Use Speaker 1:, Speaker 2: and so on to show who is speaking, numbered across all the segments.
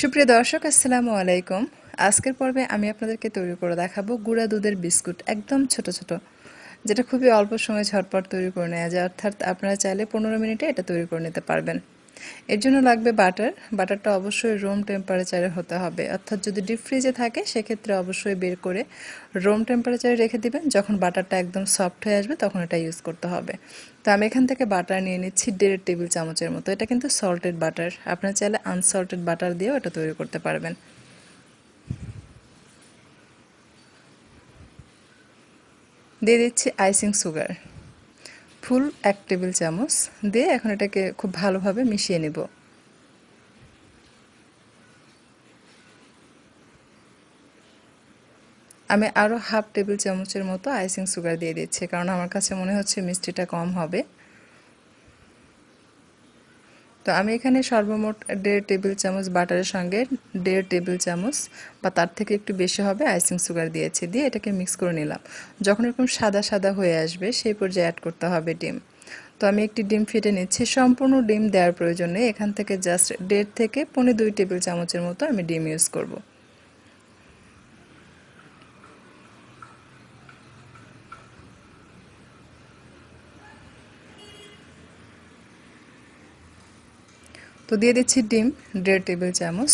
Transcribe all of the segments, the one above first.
Speaker 1: সুপ্রিয় দর্শক আসসালামু আলাইকুম আজকের পর্বে আমি আপনাদেরকে তৈরি করে দেখাবো গুঁড়া দুধের বিস্কুট একদম ছোট ছোট যেটা খুবই অল্প সময়ে ঝটপট তৈরি করে নেওয়া যায় অর্থাৎ আপনারা চাইলে পনেরো মিনিটে এটা তৈরি করে নিতে পারবেন এর জন্য লাগবে বাটার বাটারটা অবশ্যই রুম টেম্পারেচারে হতে হবে অর্থাৎ যদি ডিপ ফ্রিজে থাকে সেক্ষেত্রে অবশ্যই বের করে রুম টেম্পারেচারে রেখে দিবেন যখন বাটারটা একদম সফট হয়ে আসবে তখন এটা ইউজ করতে হবে তো আমি এখান থেকে বাটার নিয়ে নিচ্ছি দেড় টেবিল চামচের মতো এটা কিন্তু সল্টেড বাটার আপনার চাইলে আনসল্টেড বাটার দিয়েও এটা তৈরি করতে পারবেন দিয়ে দিচ্ছি আইসিং সুগার ফুল এক টেবিল চামচ দিয়ে এখন এটাকে খুব ভালোভাবে মিশিয়ে নেব আমি আরও হাফ টেবিল চামচের মতো আইসিং সুগার দিয়ে দিচ্ছি কারণ আমার কাছে মনে হচ্ছে মিষ্টিটা কম হবে তো আমি এখানে সর্বমোট দেড় টেবিল চামচ বাটারের সঙ্গে দেড় টেবিল চামচ বা তার থেকে একটু বেশি হবে আইসিং সুগার দিয়েছি দিয়ে এটাকে মিক্স করে নিলাম যখন এরকম সাদা সাদা হয়ে আসবে সেই পর্যায়ে অ্যাড করতে হবে ডিম তো আমি একটি ডিম ফেটে নিচ্ছি সম্পূর্ণ ডিম দেওয়ার প্রয়োজন নেই এখান থেকে জাস্ট দেড় থেকে পনেরো দুই টেবিল চামচের মতো আমি ডিম ইউজ করবো তো দিয়ে দিচ্ছি ডিম দেড় টেবিল চামচ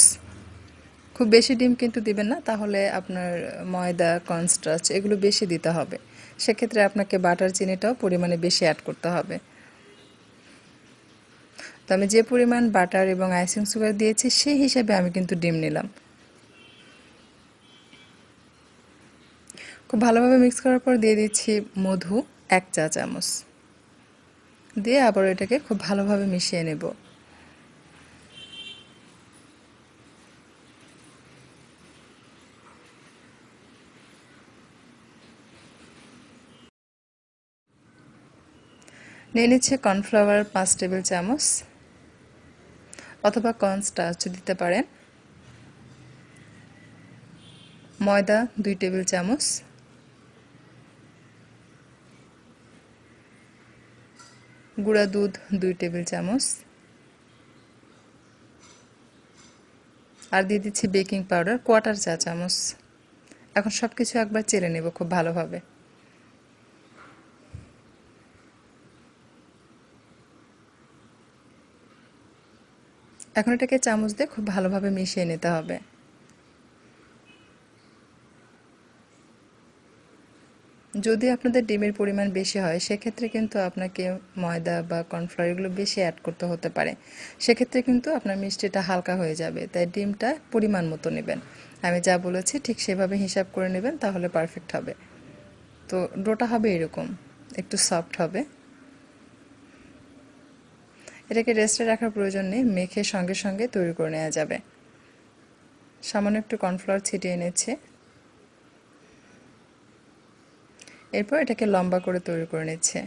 Speaker 1: খুব বেশি ডিম কিন্তু দিবেন না তাহলে আপনার ময়দা কনস্টার্চ এগুলো বেশি দিতে হবে সেক্ষেত্রে আপনাকে বাটার চিনিটাও পরিমাণে বেশি অ্যাড করতে হবে তো আমি যে পরিমাণ বাটার এবং আইসিং সুগার দিয়েছি সেই হিসাবে আমি কিন্তু ডিম নিলাম খুব ভালোভাবে মিক্স করার পর দিয়ে দিচ্ছি মধু এক চা চামচ দিয়ে আবার এটাকে খুব ভালোভাবে মিশিয়ে নেবো নিয়ে নিচ্ছে কর্নফ্লাওয়ার পাঁচ টেবিল চামচ অথবা কর্ন স্টার্চ দিতে পারেন ময়দা দুই টেবিল চামচ গুঁড়া দুধ দুই টেবিল চামচ আর দিয়ে দিচ্ছি বেকিং পাউডার কোয়াটার চা চামচ এখন সব কিছু একবার চেরে নেব খুব ভালোভাবে এখন এটাকে চামচ দিয়ে খুব ভালোভাবে মিশিয়ে নিতে হবে যদি আপনাদের ডিমের পরিমাণ বেশি হয় সেক্ষেত্রে কিন্তু আপনাকে ময়দা বা কর্নফ্লাওয়ার এগুলো বেশি অ্যাড করতে হতে পারে সেক্ষেত্রে কিন্তু আপনার মিষ্টিটা হালকা হয়ে যাবে তাই ডিমটা পরিমাণ মতো নেবেন আমি যা বলেছি ঠিক সেভাবে হিসাব করে নেবেন তাহলে পারফেক্ট হবে তো ডোটা হবে এরকম একটু সফট হবে এটাকে রেস্টে রাখার প্রয়োজন নেই মেখে সঙ্গে সঙ্গে তৈরি করে নেওয়া যাবে সামান্য একটু কর্নফ্লাওয়ার ছিটিয়ে নিচ্ছে এরপর এটাকে লম্বা করে তৈরি করে নিচ্ছে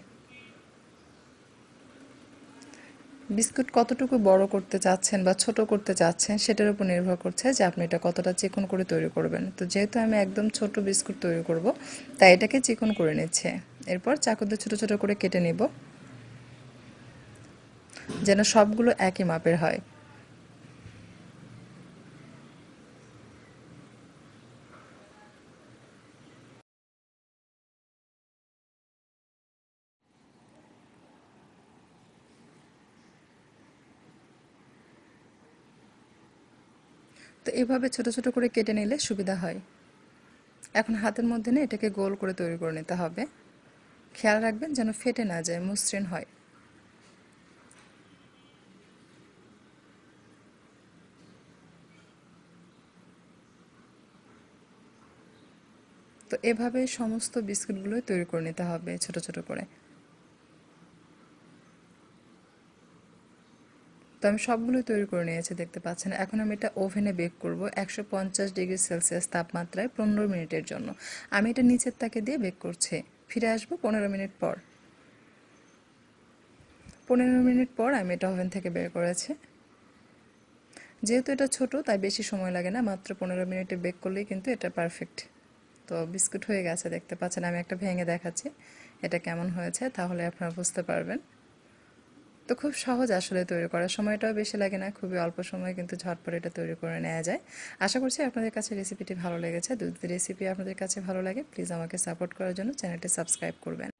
Speaker 1: বিস্কুট কতটুকু বড় করতে চাচ্ছেন বা ছোট করতে চাচ্ছেন সেটার উপর নির্ভর করছে যে আপনি এটা কতটা চিকন করে তৈরি করবেন তো যেহেতু আমি একদম ছোট বিস্কুট তৈরি করব তাই এটাকে চিকন করে নিচ্ছে এরপর চাকুতে ছোট ছোট করে কেটে নেব যেন সবগুলো একই মাপের হয় তো এভাবে ছোট ছোট করে কেটে নিলে সুবিধা হয় এখন হাতের মধ্যে না এটাকে গোল করে তৈরি করে নিতে হবে খেয়াল রাখবেন যেন ফেটে না যায় মসৃণ হয় তো এভাবে সমস্ত বিস্কুটগুলো তৈরি করে নিতে হবে ছোট ছোট করে তো আমি সবগুলো তৈরি করে নিয়েছি দেখতে পাচ্ছেন এখন আমি এটা ওভেনে বেক করব একশো পঞ্চাশ ডিগ্রি সেলসিয়াস তাপমাত্রায় পনেরো মিনিটের জন্য আমি এটা নিচের তাকে দিয়ে বেক করছি ফিরে আসবো পনেরো মিনিট পর পনেরো মিনিট পর আমি এটা ওভেন থেকে বের করেছি যেহেতু এটা ছোট তাই বেশি সময় লাগে না মাত্র পনেরো মিনিটে বেক করলেই কিন্তু এটা পারফেক্ট তো বিস্কুট হয়ে গেছে দেখতে পাচ্ছেন আমি একটা ভেঙে দেখাচ্ছি এটা কেমন হয়েছে তাহলে আপনারা বুঝতে পারবেন তো খুব সহজ আসলে তৈরি করার সময়টাও বেশি লাগে না খুবই অল্প সময়ে কিন্তু ঝটপট এটা তৈরি করে নেওয়া যায় আশা করছি আপনাদের কাছে রেসিপিটি ভালো লেগেছে দুধ রেসিপি আপনাদের কাছে ভালো লাগে প্লিজ আমাকে সাপোর্ট করার জন্য চ্যানেলটি সাবস্ক্রাইব করবেন